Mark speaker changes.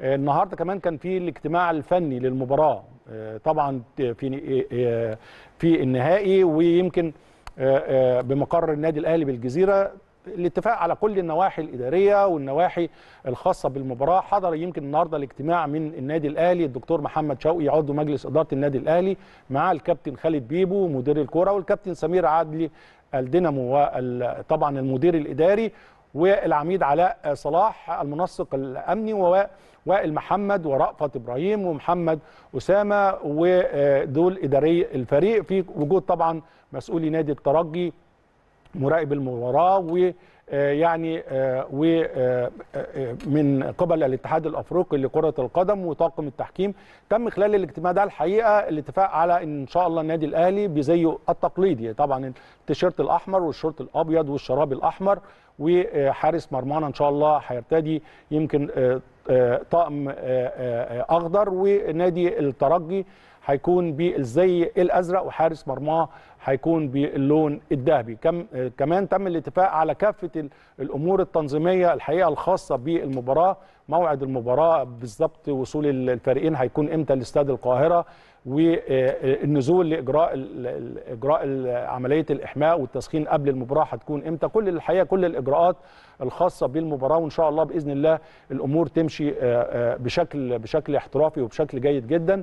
Speaker 1: النهارده كمان كان في الاجتماع الفني للمباراه آه، طبعا في آه، آه، في النهائي ويمكن بمقر النادي الاهلي بالجزيره الاتفاق على كل النواحي الاداريه والنواحي الخاصه بالمباراه حضر يمكن النهارده الاجتماع من النادي الاهلي الدكتور محمد شوقي عضو مجلس اداره النادي الاهلي مع الكابتن خالد بيبو مدير الكوره والكابتن سمير عدلي الدينامو وطبعا المدير الاداري والعميد علاء صلاح المنسق الامني ووائل محمد ورأفت ابراهيم ومحمد اسامه ودول اداري الفريق في وجود طبعا مسؤولي نادي الترجي مراقب المباراه ويعني آه، آه، ومن آه، قبل الاتحاد الافريقي لكره القدم وطاقم التحكيم تم خلال الاجتماع ده الحقيقه الاتفاق على ان ان شاء الله النادي الاهلي بزيه التقليدي طبعا التيشيرت الاحمر والشورت الابيض والشراب الاحمر وحارس مرمانا ان شاء الله هيرتدي يمكن طقم آه، آه، اخضر ونادي الترجي هيكون بالزي الازرق وحارس مرماه هيكون باللون الذهبي كم آه، كمان تم الاتفاق على كافه الامور التنظيميه الحقيقه الخاصه بالمباراه موعد المباراه بالظبط وصول الفريقين هيكون امتى لاستاد القاهره والنزول لاجراء اجراء عمليه الاحماء والتسخين قبل المباراه هتكون امتى كل الحقيقه كل الاجراءات الخاصه بالمباراه وان شاء الله باذن الله الامور تمشي آه، آه، بشكل بشكل احترافي وبشكل جيد جدا